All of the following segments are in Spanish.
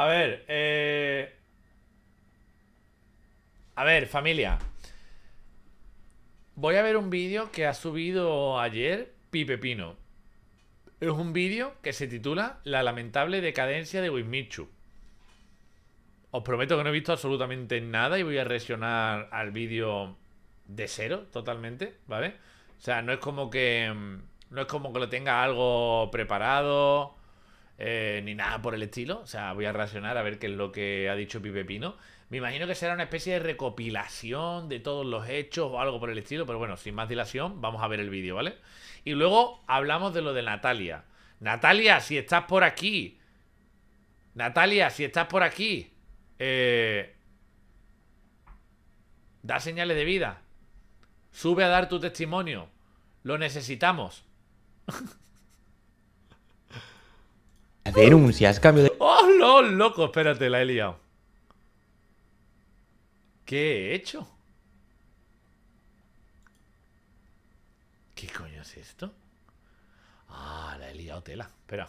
A ver, eh, A ver, familia. Voy a ver un vídeo que ha subido ayer Pipe Pino. Es un vídeo que se titula La lamentable decadencia de Wismichu. Os prometo que no he visto absolutamente nada y voy a reaccionar al vídeo de cero totalmente, ¿vale? O sea, no es como que mm, no es como que lo tenga algo preparado eh, ni nada por el estilo. O sea, voy a reaccionar a ver qué es lo que ha dicho Pipe Pino. Me imagino que será una especie de recopilación de todos los hechos o algo por el estilo, pero bueno, sin más dilación, vamos a ver el vídeo, ¿vale? Y luego hablamos de lo de Natalia. Natalia, si estás por aquí. Natalia, si estás por aquí. Eh, da señales de vida. Sube a dar tu testimonio. Lo necesitamos. Denuncias, cambio de... ¡Oh, no, loco! Espérate, la he liado. ¿Qué he hecho? ¿Qué coño es esto? Ah, la he liado tela. Espera.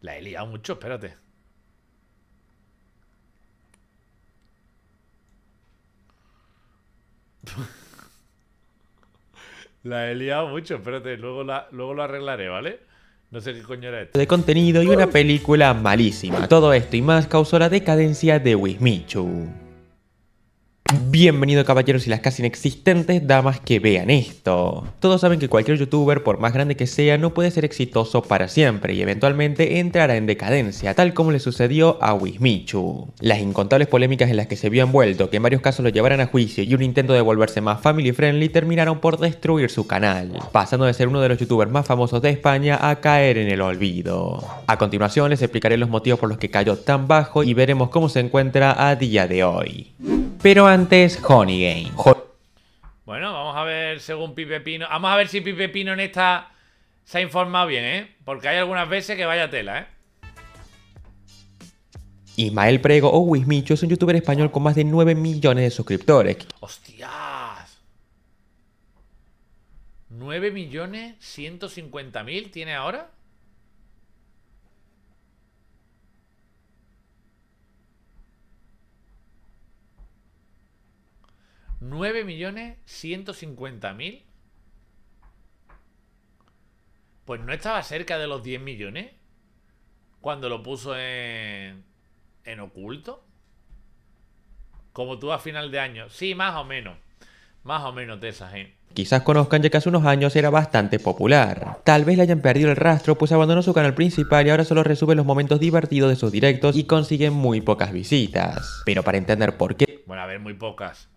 La he liado mucho, espérate. La he liado mucho, espérate, luego, la, luego lo arreglaré, ¿vale? No sé qué coño era esto. De contenido y una película malísima. Todo esto y más causó la decadencia de Wismichu. Bienvenido caballeros y las casi inexistentes damas que vean esto. Todos saben que cualquier youtuber, por más grande que sea, no puede ser exitoso para siempre y eventualmente entrará en decadencia, tal como le sucedió a Wismichu. Las incontables polémicas en las que se vio envuelto, que en varios casos lo llevaran a juicio y un intento de volverse más family friendly terminaron por destruir su canal, pasando de ser uno de los youtubers más famosos de España a caer en el olvido. A continuación les explicaré los motivos por los que cayó tan bajo y veremos cómo se encuentra a día de hoy. Pero antes Honey Game. Bueno, vamos a ver según Pipe Pino. Vamos a ver si Pipe Pino en esta se ha informado bien, ¿eh? Porque hay algunas veces que vaya tela, ¿eh? Ismael Prego o oh, Wismicho es un youtuber español con más de 9 millones de suscriptores. ¡Hostias! 9 millones 150 mil tiene ahora. 9.150.000. Pues no estaba cerca de los 10 millones cuando lo puso en, en oculto. Como tú a final de año. Sí, más o menos. Más o menos de esa gente. Quizás conozcan ya que hace unos años era bastante popular. Tal vez le hayan perdido el rastro, pues abandonó su canal principal y ahora solo resube los momentos divertidos de sus directos y consigue muy pocas visitas. Pero para entender por qué... Bueno, a ver, muy pocas.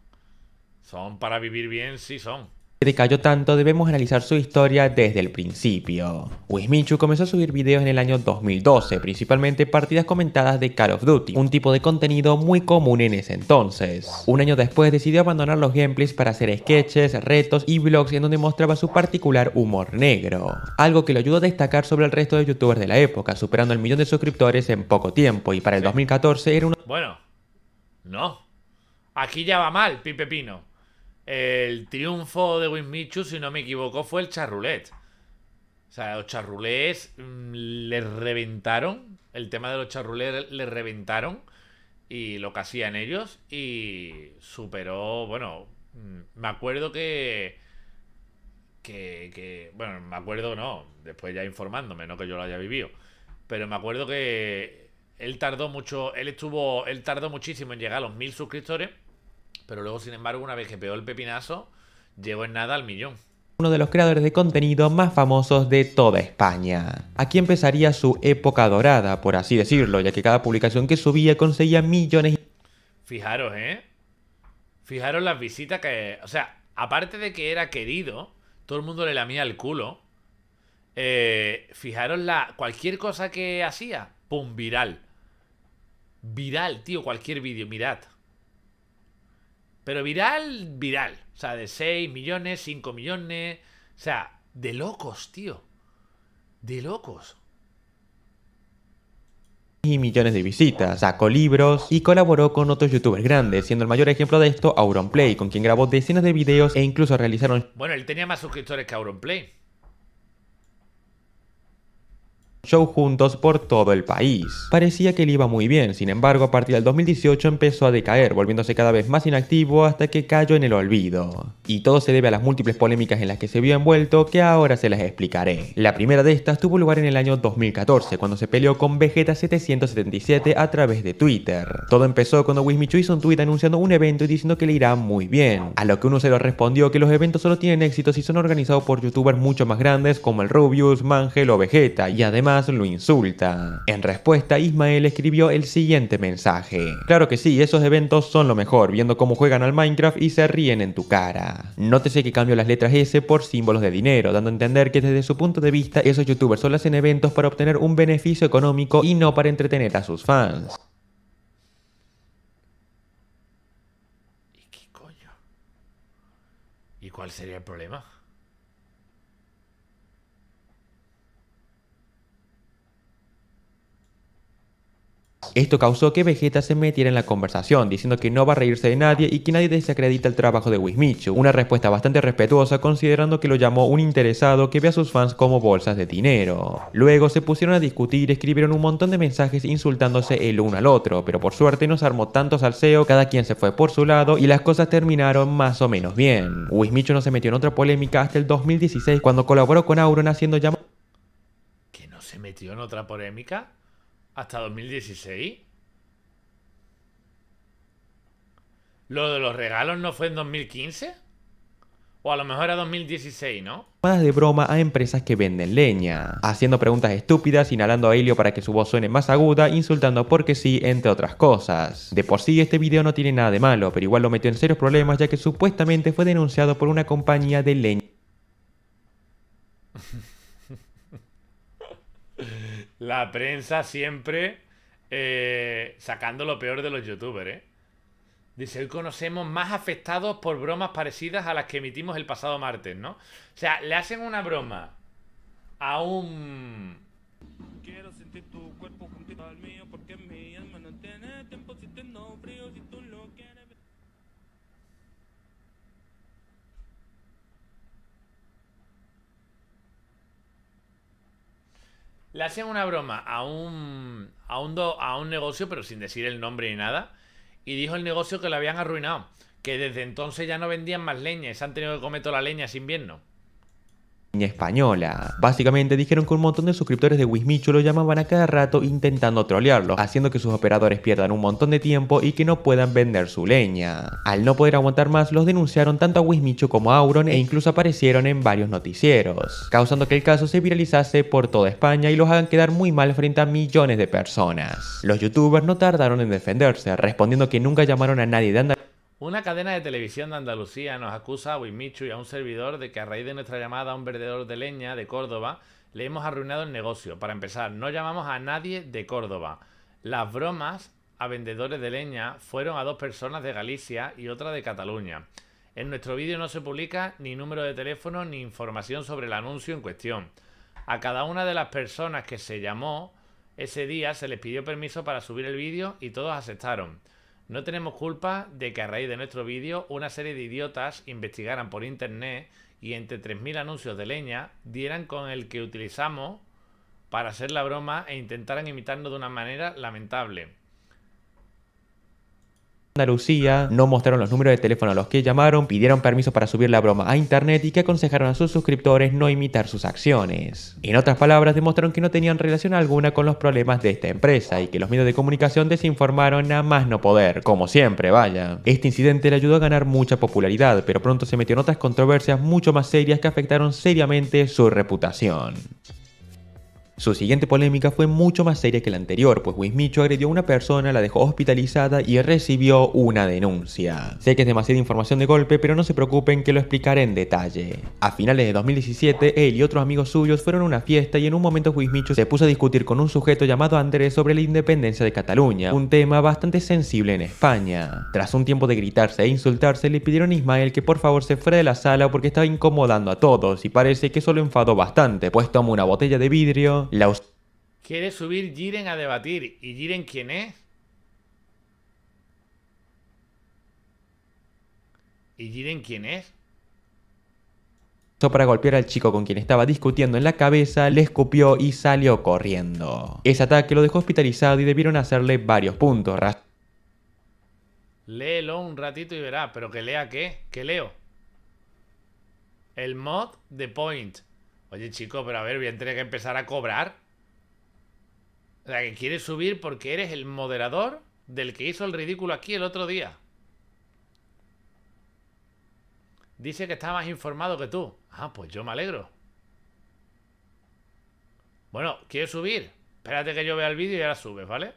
Son para vivir bien, sí son. Decayó tanto, debemos analizar su historia desde el principio. Wismichu comenzó a subir videos en el año 2012, principalmente partidas comentadas de Call of Duty, un tipo de contenido muy común en ese entonces. Un año después decidió abandonar los gameplays para hacer sketches, retos y vlogs en donde mostraba su particular humor negro, algo que lo ayudó a destacar sobre el resto de youtubers de la época, superando el millón de suscriptores en poco tiempo y para el 2014 era uno... Bueno, no. Aquí ya va mal, Pipe Pino el triunfo de Michu, si no me equivoco, fue el charrulet. O sea, los charrulés mm, les reventaron. El tema de los charrulés le reventaron. Y lo que hacían ellos. Y superó. Bueno, mm, me acuerdo que. Que, que. Bueno, me acuerdo no. Después ya informándome, no que yo lo haya vivido. Pero me acuerdo que. Él tardó mucho. Él estuvo. Él tardó muchísimo en llegar a los mil suscriptores. Pero luego, sin embargo, una vez que pegó el pepinazo, llegó en nada al millón uno de los creadores de contenido más famosos de toda España. Aquí empezaría su época dorada, por así decirlo, ya que cada publicación que subía conseguía millones. Fijaros, ¿eh? Fijaros las visitas que... O sea, aparte de que era querido, todo el mundo le lamía el culo. Eh, fijaros la... Cualquier cosa que hacía, pum, viral. Viral, tío, cualquier vídeo, mirad. Pero viral, viral. O sea, de 6 millones, 5 millones. O sea, de locos, tío. De locos. Y millones de visitas, sacó libros y colaboró con otros youtubers grandes, siendo el mayor ejemplo de esto Auronplay, con quien grabó decenas de videos e incluso realizaron... Bueno, él tenía más suscriptores que Auronplay show juntos por todo el país. Parecía que le iba muy bien, sin embargo a partir del 2018 empezó a decaer, volviéndose cada vez más inactivo hasta que cayó en el olvido. Y todo se debe a las múltiples polémicas en las que se vio envuelto que ahora se las explicaré. La primera de estas tuvo lugar en el año 2014, cuando se peleó con Vegeta777 a través de Twitter. Todo empezó cuando Wismichu hizo un tweet anunciando un evento y diciendo que le irá muy bien, a lo que uno se lo respondió que los eventos solo tienen éxito si son organizados por youtubers mucho más grandes como el Rubius, Mangel o Vegeta, y además lo insulta. En respuesta, Ismael escribió el siguiente mensaje. Claro que sí, esos eventos son lo mejor, viendo cómo juegan al Minecraft y se ríen en tu cara. Nótese que cambio las letras S por símbolos de dinero, dando a entender que desde su punto de vista esos youtubers solo hacen eventos para obtener un beneficio económico y no para entretener a sus fans. ¿Y ¿Y cuál sería el problema? Esto causó que Vegeta se metiera en la conversación, diciendo que no va a reírse de nadie y que nadie desacredita el trabajo de Wismichu, una respuesta bastante respetuosa considerando que lo llamó un interesado que ve a sus fans como bolsas de dinero. Luego se pusieron a discutir, escribieron un montón de mensajes insultándose el uno al otro, pero por suerte no se armó tanto salseo, cada quien se fue por su lado y las cosas terminaron más o menos bien. Wismichu no se metió en otra polémica hasta el 2016 cuando colaboró con Auron haciendo llamadas... ¿Que no se metió en otra polémica? ¿Hasta 2016? ¿Lo de los regalos no fue en 2015? O a lo mejor era 2016, ¿no? de broma a empresas que venden leña, haciendo preguntas estúpidas, inhalando a helio para que su voz suene más aguda, insultando porque sí, entre otras cosas. De por sí este video no tiene nada de malo, pero igual lo metió en serios problemas ya que supuestamente fue denunciado por una compañía de leña. La prensa siempre eh, sacando lo peor de los youtubers, ¿eh? Dice, hoy conocemos más afectados por bromas parecidas a las que emitimos el pasado martes, ¿no? O sea, le hacen una broma a un... Quiero sentir tu Le hacían una broma a un, a un, a un negocio, pero sin decir el nombre ni nada. Y dijo el negocio que lo habían arruinado. Que desde entonces ya no vendían más leña. Y se han tenido que comer toda la leña sin viento española. Básicamente dijeron que un montón de suscriptores de Wismichu lo llamaban a cada rato intentando trolearlo, haciendo que sus operadores pierdan un montón de tiempo y que no puedan vender su leña. Al no poder aguantar más, los denunciaron tanto a Wismichu como a Auron e incluso aparecieron en varios noticieros, causando que el caso se viralizase por toda España y los hagan quedar muy mal frente a millones de personas. Los youtubers no tardaron en defenderse, respondiendo que nunca llamaron a nadie de Andalucía una cadena de televisión de Andalucía nos acusa a Wimichu y a un servidor de que a raíz de nuestra llamada a un vendedor de leña de Córdoba le hemos arruinado el negocio. Para empezar, no llamamos a nadie de Córdoba. Las bromas a vendedores de leña fueron a dos personas de Galicia y otra de Cataluña. En nuestro vídeo no se publica ni número de teléfono ni información sobre el anuncio en cuestión. A cada una de las personas que se llamó ese día se les pidió permiso para subir el vídeo y todos aceptaron. No tenemos culpa de que a raíz de nuestro vídeo una serie de idiotas investigaran por internet y entre 3.000 anuncios de leña dieran con el que utilizamos para hacer la broma e intentaran imitarnos de una manera lamentable. Andalucía, no mostraron los números de teléfono a los que llamaron, pidieron permiso para subir la broma a internet y que aconsejaron a sus suscriptores no imitar sus acciones. En otras palabras, demostraron que no tenían relación alguna con los problemas de esta empresa y que los medios de comunicación desinformaron a más no poder, como siempre, vaya. Este incidente le ayudó a ganar mucha popularidad, pero pronto se metió en otras controversias mucho más serias que afectaron seriamente su reputación. Su siguiente polémica fue mucho más seria que la anterior, pues Wismicho agredió a una persona, la dejó hospitalizada y recibió una denuncia. Sé que es demasiada información de golpe, pero no se preocupen que lo explicaré en detalle. A finales de 2017, él y otros amigos suyos fueron a una fiesta y en un momento Wismicho se puso a discutir con un sujeto llamado Andrés sobre la independencia de Cataluña, un tema bastante sensible en España. Tras un tiempo de gritarse e insultarse, le pidieron a Ismael que por favor se fuera de la sala porque estaba incomodando a todos y parece que eso lo enfadó bastante, pues tomó una botella de vidrio Quieres Quiere subir Jiren a debatir. ¿Y Jiren quién es? ¿Y Jiren quién es? para golpear al chico con quien estaba discutiendo en la cabeza, le escupió y salió corriendo. Ese ataque lo dejó hospitalizado y debieron hacerle varios puntos. Léelo un ratito y verá, pero que lea qué, que leo. El mod de Point. Oye, chico, pero a ver, bien a que empezar a cobrar. O sea, que quiere subir porque eres el moderador del que hizo el ridículo aquí el otro día. Dice que está más informado que tú. Ah, pues yo me alegro. Bueno, ¿quieres subir? Espérate que yo vea el vídeo y ahora subes, ¿vale?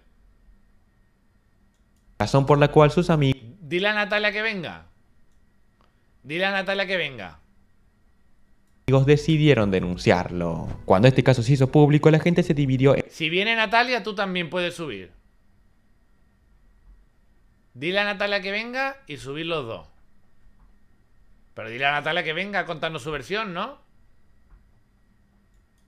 Razón por la cual sus amigos... Dile a Natalia que venga. Dile a Natalia que venga decidieron denunciarlo. Cuando este caso se hizo público, la gente se dividió en... Si viene Natalia, tú también puedes subir. Dile a Natalia que venga y subir los dos. Pero dile a Natalia que venga contando su versión, ¿no?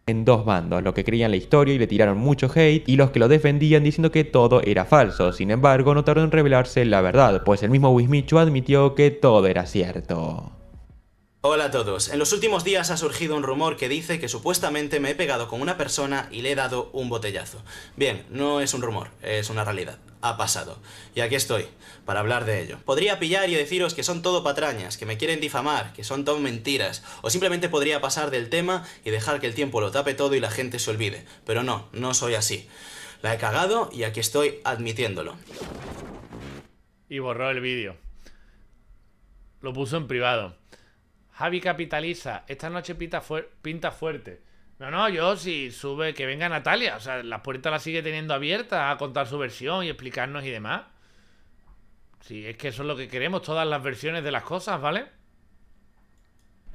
en dos bandos, los que creían la historia y le tiraron mucho hate, y los que lo defendían diciendo que todo era falso. Sin embargo, no tardó en revelarse la verdad, pues el mismo Wismichu admitió que todo era cierto. Hola a todos. En los últimos días ha surgido un rumor que dice que supuestamente me he pegado con una persona y le he dado un botellazo. Bien, no es un rumor, es una realidad. Ha pasado. Y aquí estoy, para hablar de ello. Podría pillar y deciros que son todo patrañas, que me quieren difamar, que son todo mentiras, o simplemente podría pasar del tema y dejar que el tiempo lo tape todo y la gente se olvide. Pero no, no soy así. La he cagado y aquí estoy admitiéndolo. Y borró el vídeo. Lo puso en privado. Javi capitaliza. Esta noche pinta, fuerte. No, no, yo si sube, que venga Natalia. O sea, la puerta la sigue teniendo abierta a contar su versión y explicarnos y demás. Si es que eso es lo que queremos, todas las versiones de las cosas, ¿vale?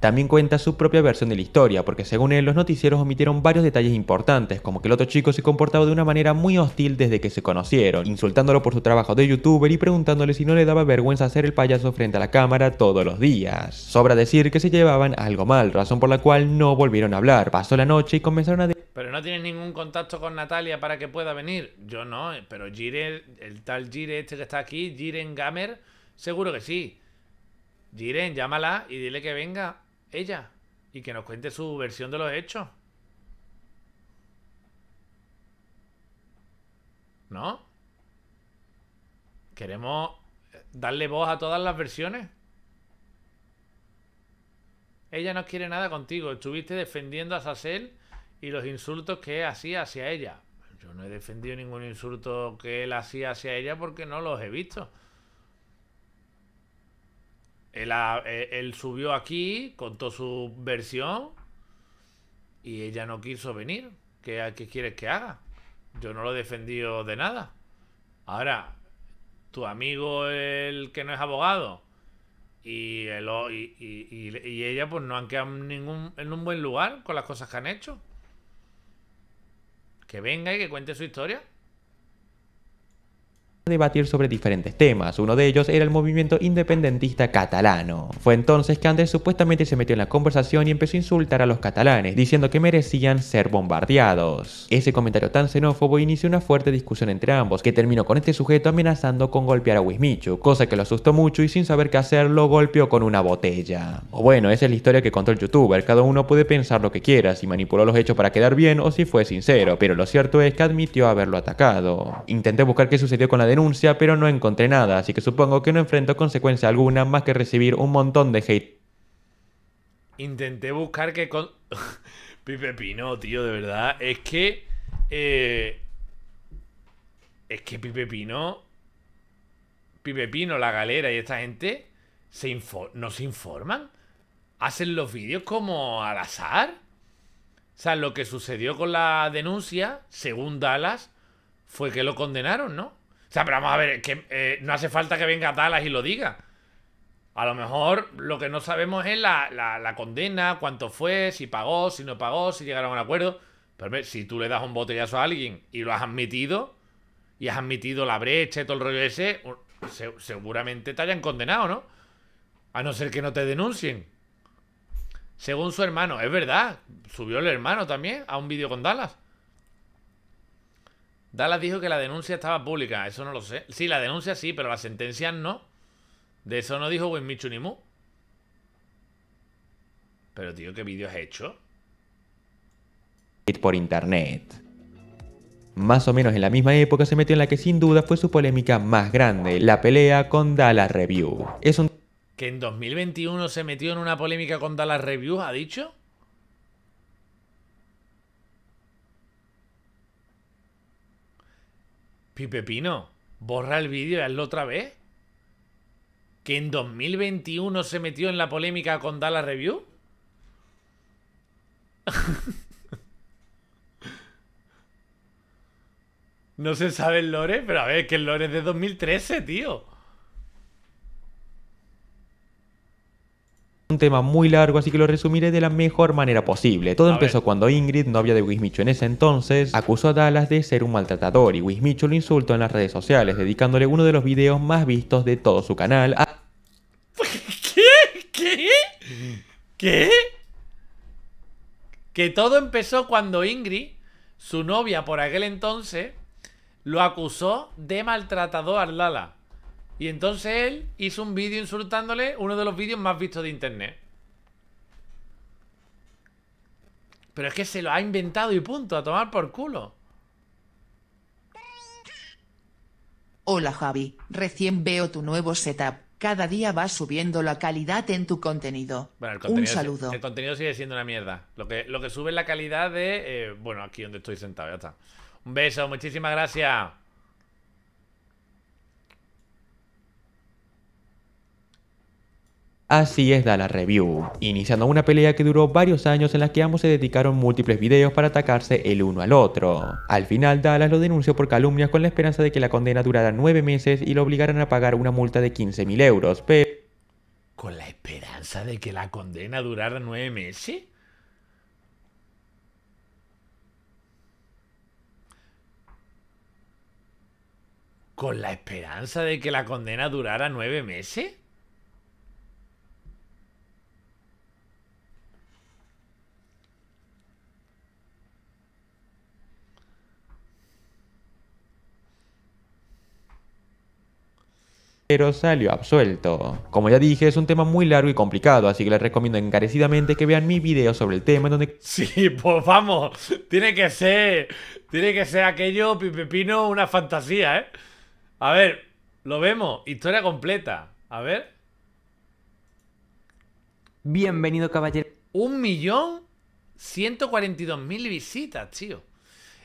también cuenta su propia versión de la historia, porque según él los noticieros omitieron varios detalles importantes, como que el otro chico se comportaba de una manera muy hostil desde que se conocieron, insultándolo por su trabajo de youtuber y preguntándole si no le daba vergüenza hacer el payaso frente a la cámara todos los días. Sobra decir que se llevaban algo mal, razón por la cual no volvieron a hablar. Pasó la noche y comenzaron a... Pero no tienes ningún contacto con Natalia para que pueda venir. Yo no, eh, pero Jiren, el tal Jiren este que está aquí, Jiren Gamer, seguro que sí. Jiren, llámala y dile que venga ella y que nos cuente su versión de los hechos. ¿No? Queremos eh, darle voz a todas las versiones. Ella no quiere nada contigo. Estuviste defendiendo a Sassel y los insultos que hacía hacia ella. Yo no he defendido ningún insulto que él hacía hacia ella porque no los he visto. Eh, él, subió aquí, contó su versión y ella no quiso venir. ¿Qué, quieres que haga? Yo no lo he defendido de nada. Ahora, tu amigo, el que no es abogado, y, y, ella, pues no han quedado en un buen lugar con las cosas que han hecho. Que venga y que cuente su historia debatir sobre diferentes temas. Uno de ellos era el movimiento independentista catalano. Fue entonces que Andrés supuestamente se metió en la conversación y empezó a insultar a los catalanes, diciendo que merecían ser bombardeados. Ese comentario tan xenófobo inició una fuerte discusión entre ambos, que terminó con este sujeto amenazando con golpear a Wismichu, cosa que lo asustó mucho y sin saber qué hacer lo golpeó con una botella. O bueno, esa es la historia que contó el youtuber, cada uno puede pensar lo que quiera, si manipuló los hechos para quedar bien o si fue sincero, pero lo cierto es que admitió haberlo atacado. Intenté buscar qué sucedió con la denuncia, pero no encontré nada, así que supongo que no enfrentó consecuencia alguna más que recibir un montón de hate. Intenté buscar que con... Pipe Pino, tío, de verdad. Es que... Eh, es que Pipe Pino... Pipe Pino, la galera y esta gente se no se informan. Hacen los vídeos como al azar. O sea, lo que sucedió con la denuncia, según Dallas, fue que lo condenaron, ¿no? O sea, pero vamos a ver, que eh, no hace falta que venga Dallas y lo diga. A lo mejor lo que no sabemos es la, condena, cuánto fue, si pagó, si no pagó, si llegaron a un acuerdo. Pero si tú le das un botellazo a alguien y lo has admitido, y has admitido la brecha y todo el rollo ese, seguramente te hayan condenado, ¿no? A no ser que no te denuncien. Según su hermano, es verdad, subió el hermano también a un vídeo con Dallas. Dallas dijo que la denuncia estaba pública, eso no lo sé. Sí, la denuncia sí, pero la sentencia no. De eso no dijo Win ni mu. Pero tío, ¿qué vídeo has hecho? Por internet. Más o menos en la misma época se metió en la que sin duda fue su polémica más grande, la pelea con Dallas Review. Es un... ¿Que en 2021 se metió en una polémica con Dallas Review, ha dicho? Pipepino, borra el vídeo y hazlo otra vez. ¿Que en 2021 se metió en la polémica con Dallas Review? no se sabe el lore, pero a ver, que el lore es de 2013, tío. un tema muy largo, así que lo resumiré de la mejor manera posible. Todo empezó cuando Ingrid, novia de Wismicho en ese entonces, acusó a Dallas de ser un maltratador y Wismicho lo insultó en las redes sociales, dedicándole uno de los videos más vistos de todo su canal a... ¿Qué? ¿Qué? ¿Qué? Que todo empezó cuando Ingrid, su novia por aquel entonces, lo acusó de maltratador a Lala. Y entonces él hizo un vídeo insultándole, uno de los vídeos más vistos de internet. Pero es que se lo ha inventado y punto, a tomar por culo. Hola Javi, recién veo tu nuevo setup. Cada día va subiendo la calidad en tu contenido. Un saludo. El contenido sigue siendo una mierda. Lo que, lo que sube es la calidad de... Eh, bueno, aquí donde estoy sentado, ya está. Un beso, muchísimas gracias. Así es la Review, iniciando una pelea que duró varios años en la que ambos se dedicaron múltiples videos para atacarse el uno al otro. Al final Dallas lo denunció por calumnias con la esperanza de que la condena durara nueve meses y lo obligaran a pagar una multa de 15.000 euros, pero... ¿Con la esperanza de que la condena durara nueve meses? ¿Con la esperanza de que la condena durara nueve meses? pero salió absuelto. Como ya dije, es un tema muy largo y complicado, así que les recomiendo encarecidamente que vean mi video sobre el tema donde... Sí, pues vamos, tiene que ser, tiene que ser aquello, Pipepino, una fantasía, ¿eh? A ver, lo vemos, historia completa, a ver. Bienvenido, caballero. Un millón ciento mil visitas, tío.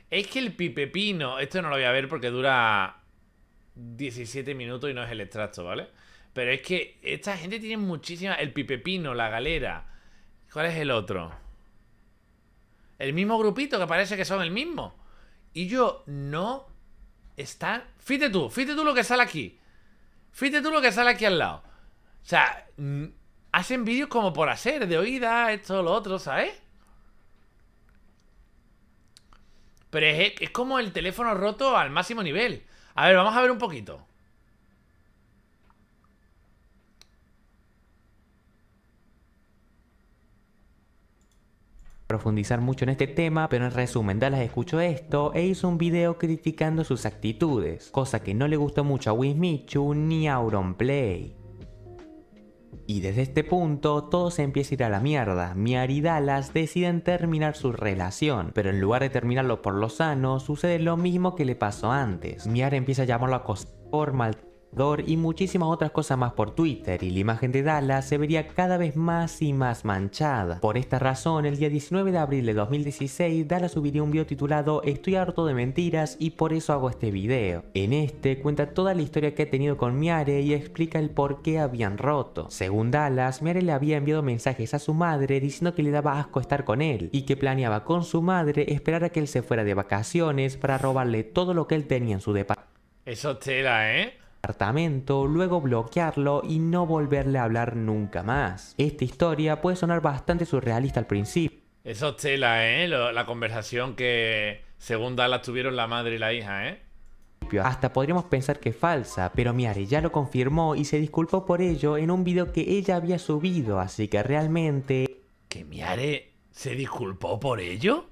Es que el Pipepino, esto no lo voy a ver porque dura 17 minutos y no es el extracto, ¿vale? Pero es que esta gente tiene muchísima. El pipepino, la galera. ¿Cuál es el otro? El mismo grupito que parece que son el mismo. Y yo no. Está. Fíjate tú, fíjate tú lo que sale aquí. Fíjate tú lo que sale aquí al lado. O sea, mm, hacen vídeos como por hacer, de oída, esto, lo otro, ¿sabes? Pero es, es como el teléfono roto al máximo nivel. A ver, vamos a ver un poquito. profundizar mucho en este tema, pero en resumen, Dallas escuchó esto e hizo un video criticando sus actitudes, cosa que no le gustó mucho a Wismichu ni a Auronplay. Y desde este punto todo se empieza a ir a la mierda. Miar y Dallas deciden terminar su relación, pero en lugar de terminarlo por lo sano, sucede lo mismo que le pasó antes. Miar empieza a llamarlo a mal y muchísimas otras cosas más por Twitter y la imagen de Dallas se vería cada vez más y más manchada. Por esta razón, el día 19 de abril de 2016, Dallas subiría un video titulado Estoy harto de mentiras y por eso hago este video. En este cuenta toda la historia que ha tenido con Miare y explica el por qué habían roto. Según Dallas, Miare le había enviado mensajes a su madre diciendo que le daba asco estar con él y que planeaba con su madre esperar a que él se fuera de vacaciones para robarle todo lo que él tenía en su departamento. Eso tela, ¿eh? apartamento, luego bloquearlo y no volverle a hablar nunca más. Esta historia puede sonar bastante surrealista al principio. Eso tela, ¿eh? La conversación que, según la tuvieron la madre y la hija, ¿eh? Hasta podríamos pensar que es falsa, pero Miare ya lo confirmó y se disculpó por ello en un video que ella había subido, así que realmente... ¿Que Miare se disculpó por ello?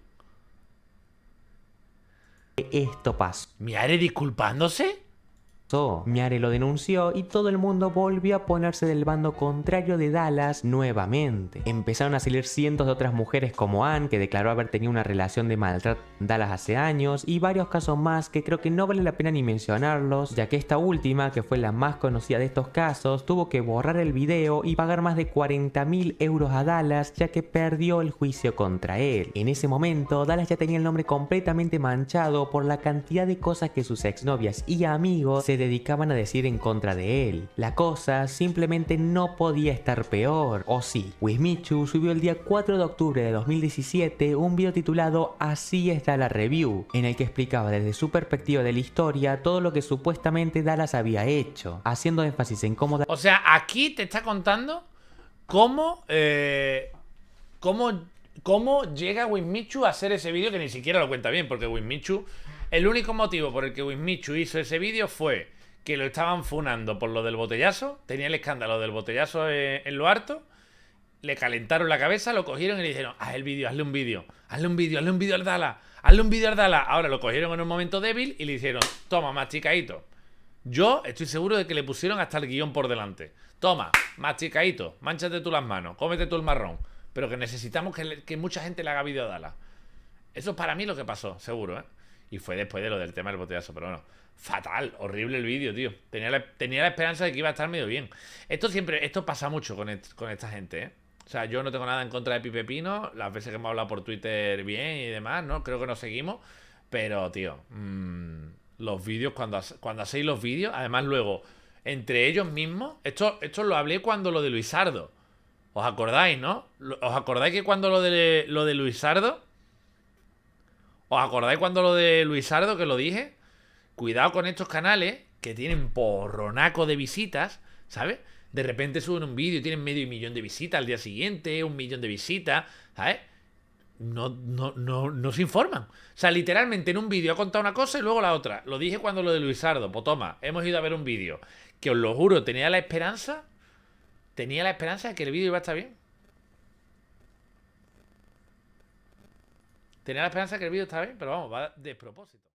Esto pasó. ¿Miare disculpándose? Miare lo denunció y todo el mundo volvió a ponerse del bando contrario de Dallas nuevamente. Empezaron a salir cientos de otras mujeres como Anne, que declaró haber tenido una relación de maltrato con Dallas hace años, y varios casos más que creo que no vale la pena ni mencionarlos, ya que esta última, que fue la más conocida de estos casos, tuvo que borrar el video y pagar más de 40 mil euros a Dallas, ya que perdió el juicio contra él. En ese momento, Dallas ya tenía el nombre completamente manchado por la cantidad de cosas que sus exnovias y amigos se dedicaban a decir en contra de él. La cosa simplemente no podía estar peor, o sí. sí. Wismichu subió el día 4 de octubre de 2017 un video titulado Así está la review, en el que explicaba desde su perspectiva de la historia todo lo que supuestamente Dallas había hecho, haciendo énfasis en cómo... O sea, aquí te está contando cómo... Eh, cómo, cómo llega Wismichu a hacer ese vídeo que ni siquiera lo cuenta bien, porque Wismichu el único motivo por el que Wismichu hizo ese vídeo fue que lo estaban funando por lo del botellazo. Tenía el escándalo del botellazo eh, en, lo harto. Le calentaron la cabeza, lo cogieron y le dijeron: Haz el vídeo, hazle un vídeo, hazle un vídeo, hazle un vídeo al Dala, hazle un vídeo al Dala. Ahora lo cogieron en un momento débil y le dijeron, Toma, machicaíto. Yo estoy seguro de que le pusieron hasta el guión por delante. Toma, masticadito, manchate tú las manos, cómete tú el marrón. Pero que necesitamos que, que mucha gente le haga vídeo a Dala. Eso es para mí lo que pasó, seguro, ¿eh? Y fue después de lo del tema del botellazo, pero bueno. Fatal, horrible el vídeo, tío. Tenía la, tenía la esperanza de que iba a estar medio bien. Esto siempre, esto pasa mucho con, esta gente, ¿eh? O sea, yo no tengo nada en contra de Pipe Pino. Las veces que hemos hablado por Twitter bien y demás, ¿no? Creo que nos seguimos. Pero, tío, mm, los vídeos, cuando, cuando hacéis los vídeos, además luego, entre ellos mismos, esto, esto lo hablé cuando lo de Luis Luisardo. ¿Os acordáis, no? ¿Os acordáis que cuando lo de, lo de Luisardo ¿Os acordáis cuando lo de Luisardo que lo dije? Cuidado con estos canales que tienen porronaco de visitas, ¿sabes? De repente suben un vídeo y tienen medio millón de visitas al día siguiente, un millón de visitas, ¿sabes? No, no, no, no se informan. O sea, literalmente en un vídeo ha contado una cosa y luego la otra. Lo dije cuando lo de Luisardo, pues toma, hemos ido a ver un vídeo que os lo juro, tenía la esperanza, tenía la esperanza de que el vídeo iba a estar bien. Tenía la esperanza que el vídeo está bien, pero vamos, va de propósito.